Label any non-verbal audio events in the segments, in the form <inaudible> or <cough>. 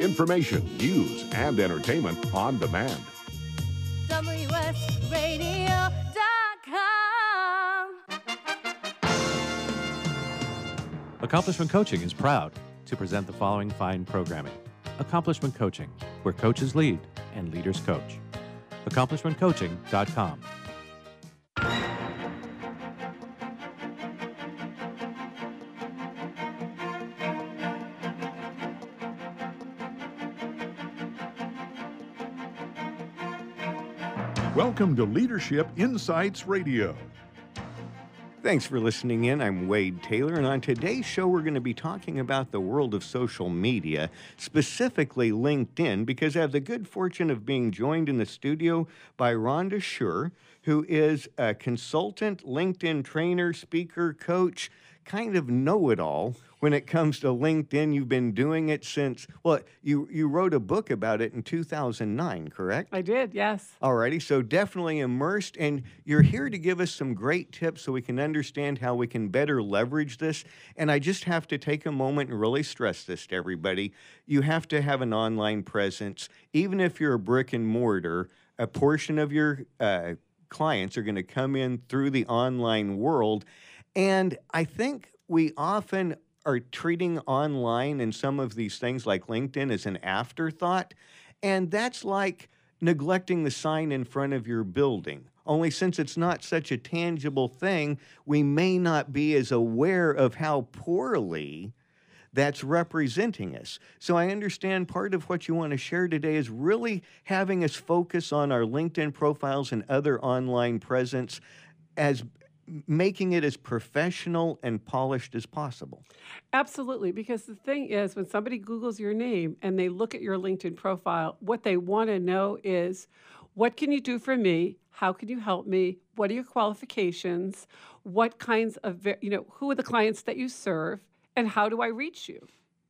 Information, news, and entertainment on demand. WSRadio.com. Accomplishment Coaching is proud to present the following fine programming Accomplishment Coaching, where coaches lead and leaders coach. AccomplishmentCoaching.com. Welcome to Leadership Insights Radio. Thanks for listening in. I'm Wade Taylor, and on today's show, we're going to be talking about the world of social media, specifically LinkedIn, because I have the good fortune of being joined in the studio by Rhonda Schur, who is a consultant, LinkedIn trainer, speaker, coach, kind of know it all when it comes to LinkedIn. You've been doing it since, well, you, you wrote a book about it in 2009, correct? I did, yes. Alrighty, so definitely immersed. And you're here to give us some great tips so we can understand how we can better leverage this. And I just have to take a moment and really stress this to everybody. You have to have an online presence, even if you're a brick and mortar, a portion of your uh, clients are going to come in through the online world. And I think we often are treating online and some of these things like LinkedIn as an afterthought. And that's like neglecting the sign in front of your building. Only since it's not such a tangible thing, we may not be as aware of how poorly that's representing us. So I understand part of what you want to share today is really having us focus on our LinkedIn profiles and other online presence as making it as professional and polished as possible. Absolutely, because the thing is, when somebody Googles your name and they look at your LinkedIn profile, what they want to know is what can you do for me? How can you help me? What are your qualifications? What kinds of, you know, who are the clients that you serve? And how do I reach you?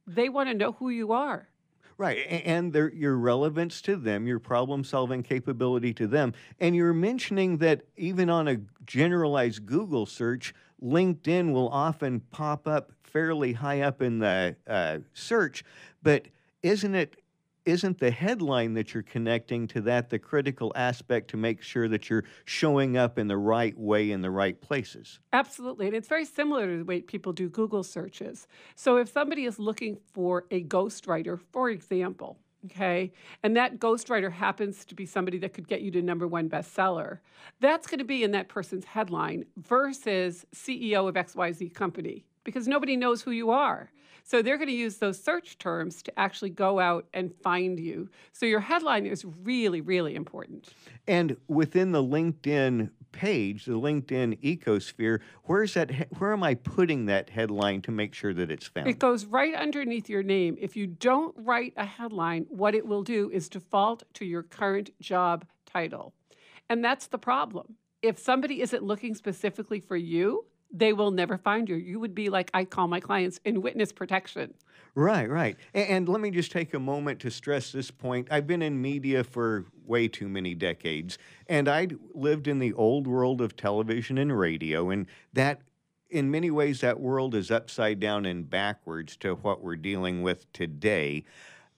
They want to know who you are. Right. And their, your relevance to them, your problem solving capability to them. And you're mentioning that even on a generalized Google search, LinkedIn will often pop up fairly high up in the uh, search. But isn't it isn't the headline that you're connecting to that the critical aspect to make sure that you're showing up in the right way in the right places? Absolutely. And it's very similar to the way people do Google searches. So if somebody is looking for a ghostwriter, for example, okay, and that ghostwriter happens to be somebody that could get you to number one bestseller, that's going to be in that person's headline versus CEO of XYZ company because nobody knows who you are. So they're going to use those search terms to actually go out and find you. So your headline is really, really important. And within the LinkedIn page, the LinkedIn ecosphere, where is that where am I putting that headline to make sure that it's found? It goes right underneath your name. If you don't write a headline, what it will do is default to your current job title. And that's the problem. If somebody isn't looking specifically for you, they will never find you. You would be like I call my clients in witness protection. Right, right. And, and, let me just take a moment to stress this point. I've been in media for way too many decades, and I lived in the old world of television and radio, and that in many ways that world is upside down and backwards to what we're dealing with today.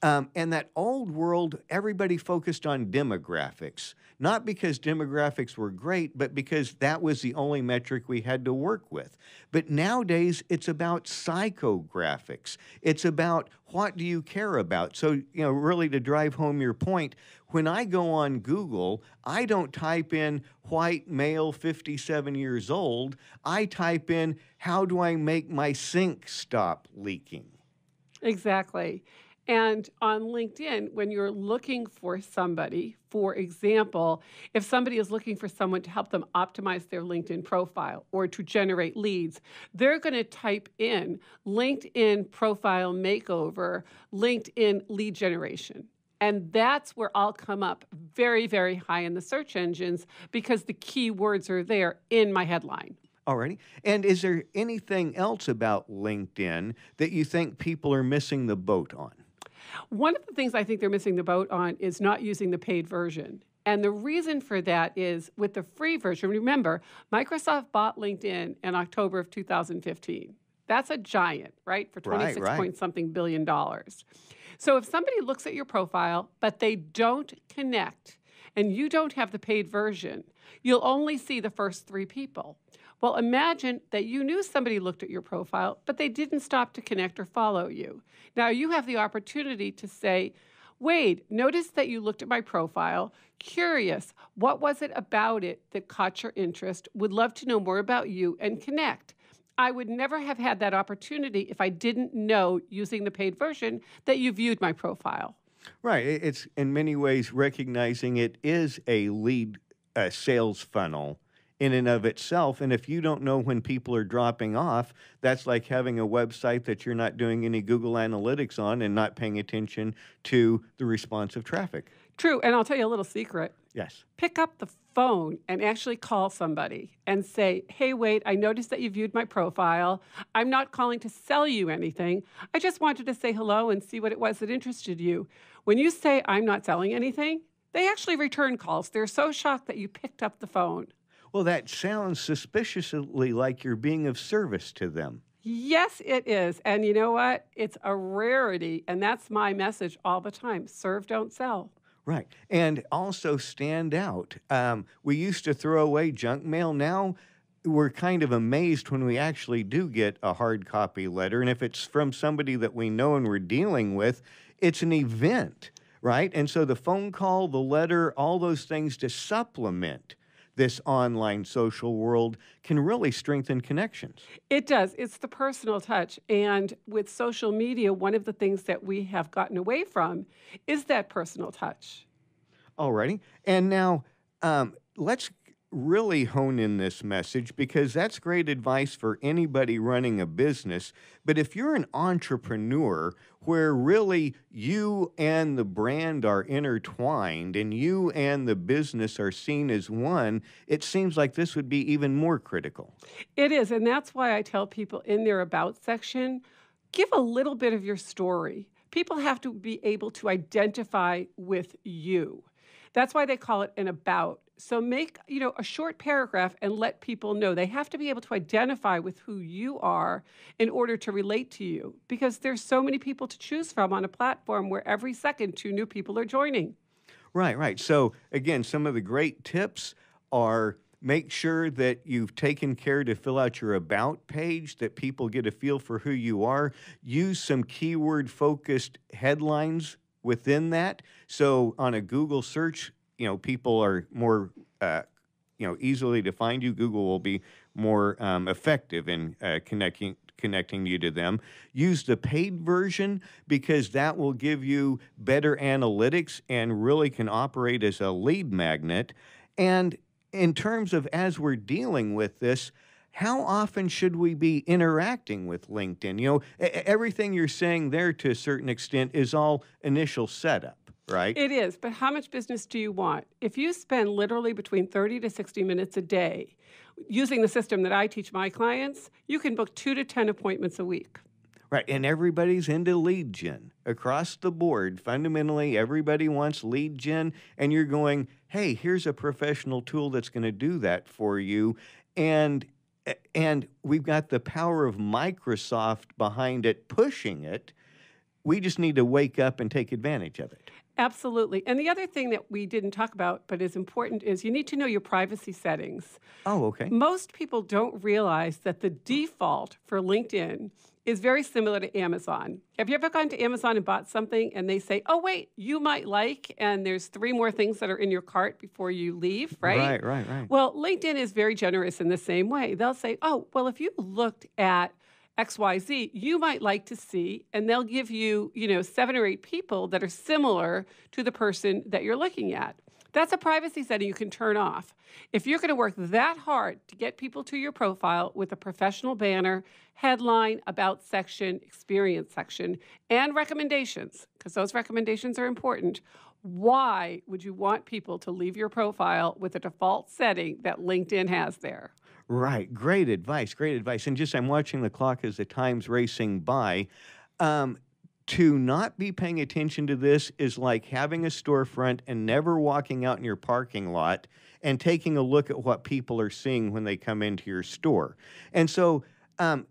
Um, and that old world, everybody focused on demographics not because demographics were great, but because that was the only metric we had to work with. But nowadays, it's about psychographics. It's about what do you care about? So, you know, really to drive home your point, when I go on Google, I don't type in white male 57 years old. I type in how do I make my sink stop leaking? Exactly. And on LinkedIn, when you're looking for somebody, for example, if somebody is looking for someone to help them optimize their LinkedIn profile or to generate leads, they're going to type in LinkedIn profile makeover, LinkedIn lead generation. And that's where I'll come up very, very high in the search engines because the keywords are there in my headline. Alrighty. And is there anything else about LinkedIn that you think people are missing the boat on? One of the things I think they're missing the boat on is not using the paid version. And the reason for that is with the free version, remember, Microsoft bought LinkedIn in October of 2015. That's a giant, right? For 26 right, right. point something billion dollars. So if somebody looks at your profile, but they don't connect and you don't have the paid version, you'll only see the first three people. Well, imagine that you knew somebody looked at your profile, but they didn't stop to connect or follow you. Now you have the opportunity to say, Wade, notice that you looked at my profile. Curious, what was it about it that caught your interest? Would love to know more about you and connect. I would never have had that opportunity if I didn't know using the paid version that you viewed my profile. Right. It's in many ways recognizing it is a lead a sales funnel in and of itself. And if you don't know when people are dropping off, that's like having a website that you're not doing any Google Analytics on and not paying attention to the response of traffic. True. And I'll tell you a little secret. Yes. Pick up the phone and actually call somebody and say, hey, wait, I noticed that you viewed my profile. I'm not calling to sell you anything. I just wanted to say hello and see what it was that interested you. When you say, I'm not selling anything, they actually return calls. They're so shocked that you picked up the phone. Well, that sounds suspiciously like you're being of service to them. Yes, it is. And you know what? It's a rarity. And that's my message all the time serve, don't sell. Right. And also stand out. Um, we used to throw away junk mail. Now we're kind of amazed when we actually do get a hard copy letter. And if it's from somebody that we know and we're dealing with, it's an event, right? And so the phone call, the letter, all those things to supplement this online social world can really strengthen connections. It does. It's the personal touch. And with social media, one of the things that we have gotten away from is that personal touch. Alrighty. And now um, let's really hone in this message because that's great advice for anybody running a business. But if you're an entrepreneur where really you and the brand are intertwined and you and the business are seen as one, it seems like this would be even more critical. It is. And that's why I tell people in their About section give a little bit of your story. People have to be able to identify with you. That's why they call it an about. So make, you know, a short paragraph and let people know. They have to be able to identify with who you are in order to relate to you because there's so many people to choose from on a platform where every second two new people are joining. Right, right. So again, some of the great tips are make sure that you've taken care to fill out your about page that people get a feel for who you are use some keyword focused headlines within that. So on a Google search, you know, people are more, uh, you know, easily to find you. Google will be more um, effective in uh, connecting connecting you to them. Use the paid version because that will give you better analytics and really can operate as a lead magnet. And in terms of as we're dealing with this, how often should we be interacting with LinkedIn? You know, everything you're saying there to a certain extent is all initial setup. Right. It is, but how much business do you want? If you spend literally between 30 to 60 minutes a day using the system that I teach my clients, you can book two to 10 appointments a week. Right, and everybody's into lead gen across the board. Fundamentally, everybody wants lead gen, and you're going, hey, here's a professional tool that's going to do that for you. And and we've got the power of Microsoft behind it, pushing it. We just need to wake up and take advantage of it. Absolutely. And the other thing that we didn't talk about but is important is you need to know your privacy settings. Oh, okay. Most people don't realize that the default for LinkedIn is very similar to Amazon. Have you ever gone to Amazon and bought something and they say, "Oh wait, you might like," and there's three more things that are in your cart before you leave, right? Right, right, right. Well, LinkedIn is very generous in the same way. They'll say, "Oh, well, if you looked at XYZ you might like to see, and they'll give you, you know, seven or eight people that are similar to the person that you're looking at. That's a privacy setting you can turn off. If you're going to work that hard to get people to your profile with a professional banner, headline, about section, experience section, and recommendations, because those recommendations are important, why would you want people to leave your profile with a default setting that LinkedIn has there? Right. Great advice. Great advice. And just I'm watching the clock as the time's racing by. Um, to not be paying attention to this is like having a storefront and never walking out in your parking lot and taking a look at what people are seeing when they come into your store. And so, um,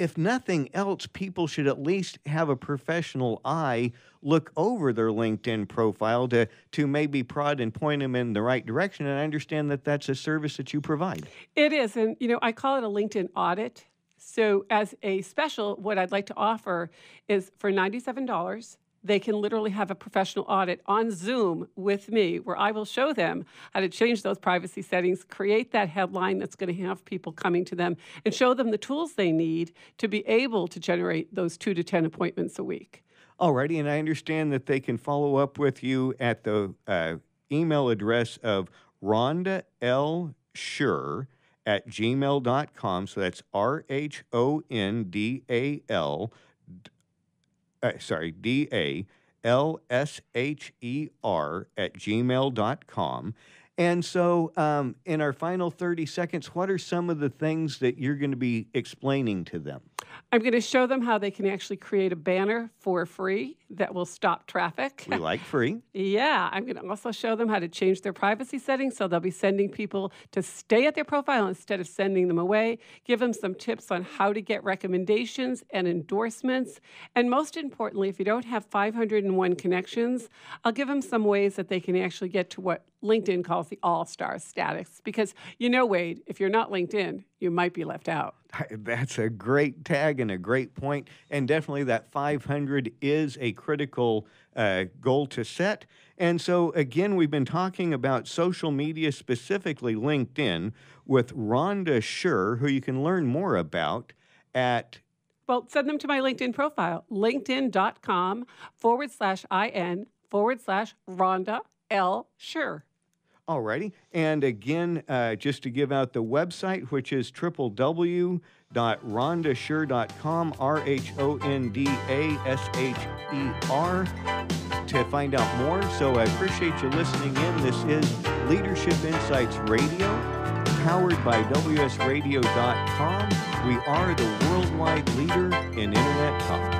if nothing else, people should at least have a professional eye look over their LinkedIn profile to, to maybe prod and point them in the right direction. And I understand that that's a service that you provide. It is. And, you know, I call it a LinkedIn audit. So, as a special, what I'd like to offer is for $97, they can literally have a professional audit on Zoom with me where I will show them how to change those privacy settings, create that headline that's going to have people coming to them, and show them the tools they need to be able to generate those two to 10 appointments a week. Alrighty, and I understand that they can follow up with you at the uh, email address of Rhonda L. Sure at gmail.com. So that's R H O N D A L uh, sorry, D A L S H E R at gmail.com. And so, um, in our final 30 seconds, what are some of the things that you're going to be explaining to them? I'm going to show them how they can actually create a banner for free that will stop traffic. We like free. <laughs> yeah. I'm going to also show them how to change their privacy settings so they'll be sending people to stay at their profile instead of sending them away. Give them some tips on how to get recommendations and endorsements. And most importantly, if you don't have 501 connections, I'll give them some ways that they can actually get to what LinkedIn calls the all star status because you know, Wade, if you're not LinkedIn, you might be left out. That's a great tag and a great point. And definitely that 500 is a critical uh, goal to set. And so, again, we've been talking about social media, specifically LinkedIn, with Rhonda Schur, who you can learn more about at well, send them to my LinkedIn profile, linkedin.com forward slash IN forward slash Rhonda L. Sure. Alrighty. And again, uh, just to give out the website, which is www.rondasher.com, R H O N D A S H E R, to find out more. So I appreciate you listening in. This is Leadership Insights Radio, powered by WSRadio.com. We are the worldwide leader in Internet Talk.